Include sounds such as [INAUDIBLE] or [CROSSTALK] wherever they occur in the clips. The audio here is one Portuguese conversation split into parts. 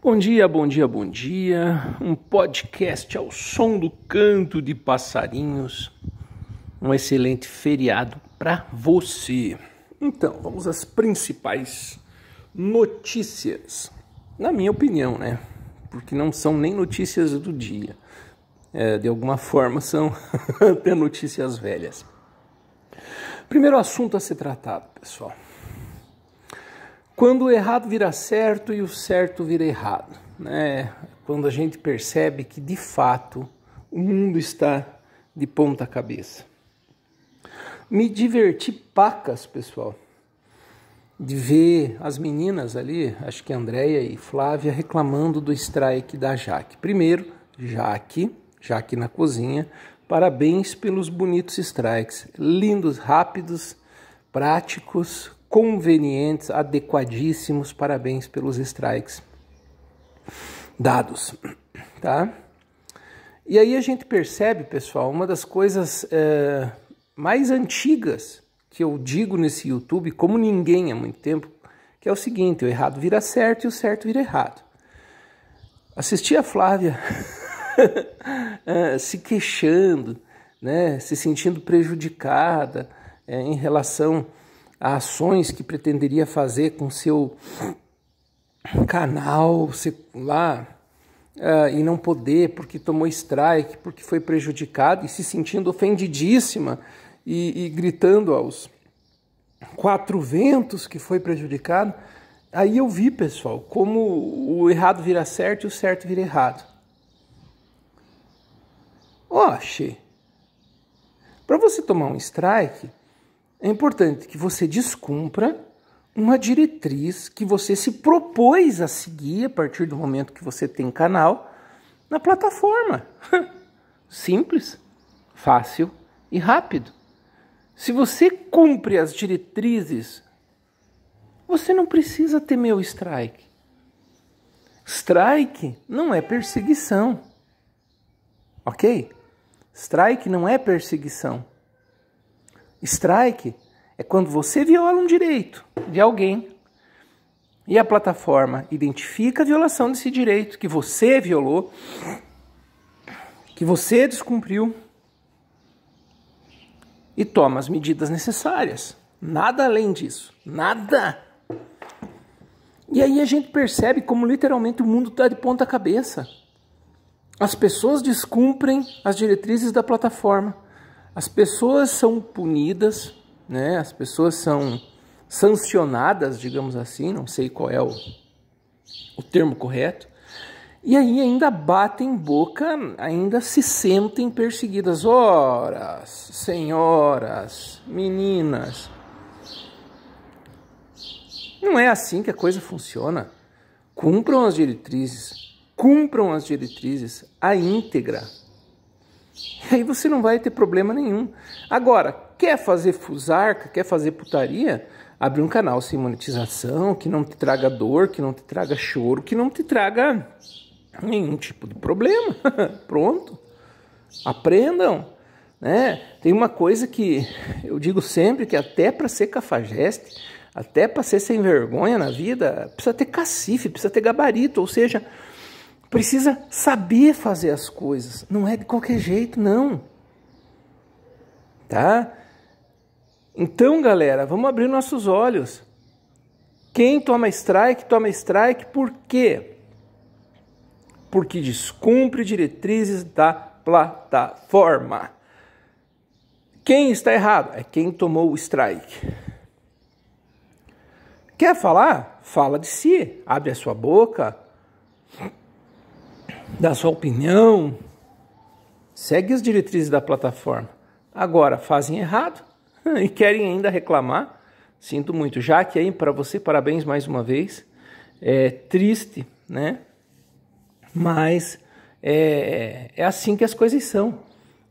Bom dia, bom dia, bom dia. Um podcast ao som do canto de passarinhos. Um excelente feriado para você. Então, vamos às principais notícias. Na minha opinião, né? Porque não são nem notícias do dia. É, de alguma forma, são [LAUGHS] até notícias velhas. Primeiro assunto a ser tratado, pessoal quando o errado vira certo e o certo vira errado, né? Quando a gente percebe que de fato o mundo está de ponta cabeça. Me diverti pacas, pessoal, de ver as meninas ali, acho que Andréia e Flávia, reclamando do strike da Jaque. Primeiro, Jaque, Jaque na cozinha, parabéns pelos bonitos strikes, lindos, rápidos, práticos, convenientes, adequadíssimos. Parabéns pelos strikes dados, tá? E aí a gente percebe, pessoal, uma das coisas é, mais antigas que eu digo nesse YouTube, como ninguém há muito tempo, que é o seguinte: o errado vira certo e o certo vira errado. Assisti a Flávia [LAUGHS] é, se queixando, né, se sentindo prejudicada é, em relação ações que pretenderia fazer com seu canal lá uh, e não poder porque tomou strike, porque foi prejudicado e se sentindo ofendidíssima e, e gritando aos quatro ventos que foi prejudicado. Aí eu vi, pessoal, como o errado vira certo e o certo vira errado. Oxe, para você tomar um strike, é importante que você descumpra uma diretriz que você se propôs a seguir a partir do momento que você tem canal na plataforma. [LAUGHS] Simples, fácil e rápido. Se você cumpre as diretrizes, você não precisa temer o strike. Strike não é perseguição. Ok? Strike não é perseguição. Strike é quando você viola um direito de alguém e a plataforma identifica a violação desse direito que você violou, que você descumpriu e toma as medidas necessárias. Nada além disso. Nada! E aí a gente percebe como literalmente o mundo está de ponta cabeça. As pessoas descumprem as diretrizes da plataforma as pessoas são punidas, né? As pessoas são sancionadas, digamos assim, não sei qual é o, o termo correto. E aí ainda batem boca, ainda se sentem perseguidas. Horas, senhoras, meninas. Não é assim que a coisa funciona. Cumpram as diretrizes, cumpram as diretrizes à íntegra, [LAUGHS] Aí você não vai ter problema nenhum. Agora, quer fazer fusarca, quer fazer putaria? Abre um canal sem monetização, que não te traga dor, que não te traga choro, que não te traga nenhum tipo de problema. [LAUGHS] Pronto. Aprendam, né? Tem uma coisa que eu digo sempre que até para ser cafajeste, até para ser sem vergonha na vida, precisa ter cacife, precisa ter gabarito, ou seja, precisa saber fazer as coisas. Não é de qualquer jeito, não. Tá? Então, galera, vamos abrir nossos olhos. Quem toma strike, toma strike por quê? Porque descumpre diretrizes da plataforma. Quem está errado? É quem tomou o strike. Quer falar? Fala de si. Abre a sua boca dar sua opinião, segue as diretrizes da plataforma. Agora, fazem errado [LAUGHS] e querem ainda reclamar. Sinto muito. Já que aí, para você, parabéns mais uma vez. É triste, né? Mas é, é assim que as coisas são.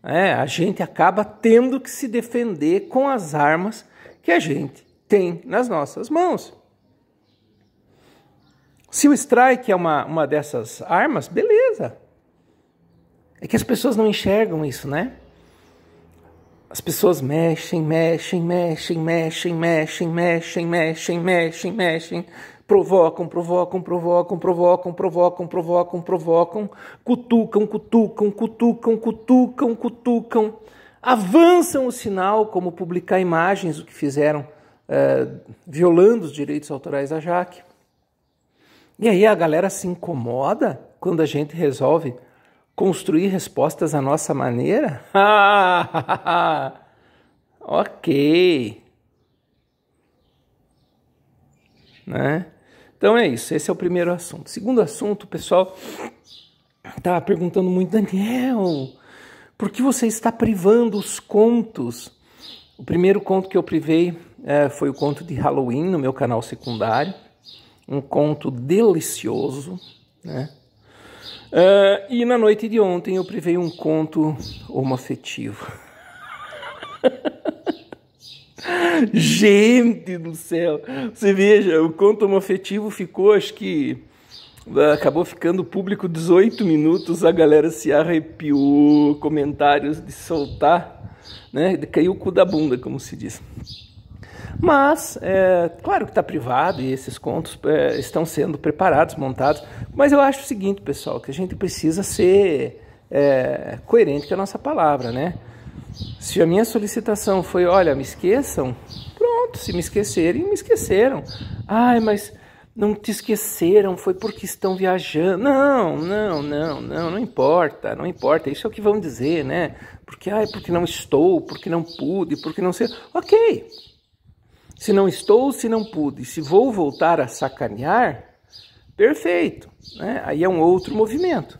É, a gente acaba tendo que se defender com as armas que a gente tem nas nossas mãos. Se o strike é uma, uma dessas armas, beleza. É que as pessoas não enxergam isso, né? As pessoas mexem, mexem, mexem, mexem, mexem, mexem, mexem, mexem, mexem, provocam, provocam, provocam, provocam, provocam, provocam, provocam, cutucam, cutucam, cutucam, cutucam, cutucam, avançam o sinal, como publicar imagens, o que fizeram eh, violando os direitos autorais da Jaque e aí a galera se incomoda quando a gente resolve construir respostas à nossa maneira? [LAUGHS] ok. Né? Então é isso, esse é o primeiro assunto. Segundo assunto, o pessoal estava tá perguntando muito, Daniel, por que você está privando os contos? O primeiro conto que eu privei é, foi o conto de Halloween no meu canal secundário um conto delicioso, né? Uh, e na noite de ontem eu privei um conto homoafetivo. [LAUGHS] Gente do céu! Você veja, o conto homoafetivo ficou, acho que. Ah, acabou ficando público 18 minutos, a galera se arrepiou, comentários de soltar, né? Caiu o cu da bunda, como se diz. Mas, é, claro que está privado e esses contos é, estão sendo preparados, montados. Mas eu acho o seguinte, pessoal, que a gente precisa ser é, coerente com a nossa palavra, né? Se a minha solicitação foi, olha, me esqueçam, pronto, se me esquecerem, me esqueceram. Ai, mas não te esqueceram, foi porque estão viajando. Não, não, não, não, não importa, não importa. Isso é o que vão dizer, né? Porque, ai, porque não estou, porque não pude, porque não sei. Ok, se não estou, se não pude, se vou voltar a sacanear, perfeito, né? aí é um outro movimento.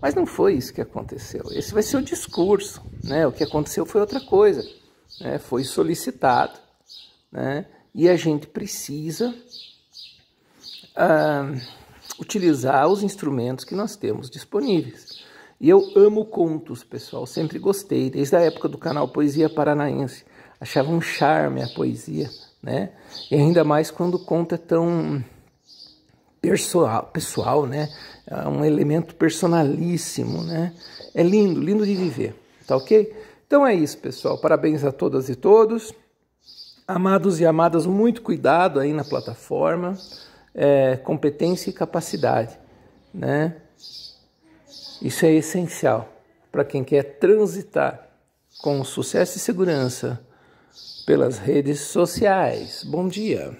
Mas não foi isso que aconteceu. Esse vai ser o discurso, né? O que aconteceu foi outra coisa, né? Foi solicitado, né? E a gente precisa ah, utilizar os instrumentos que nós temos disponíveis. E eu amo contos, pessoal. Sempre gostei, desde a época do canal Poesia Paranaense achava um charme a poesia, né? E ainda mais quando conta tão pessoal, pessoal, né? É um elemento personalíssimo, né? É lindo, lindo de viver, tá ok? Então é isso, pessoal. Parabéns a todas e todos. Amados e amadas, muito cuidado aí na plataforma, é, competência e capacidade, né? Isso é essencial para quem quer transitar com sucesso e segurança pelas redes sociais. Bom dia!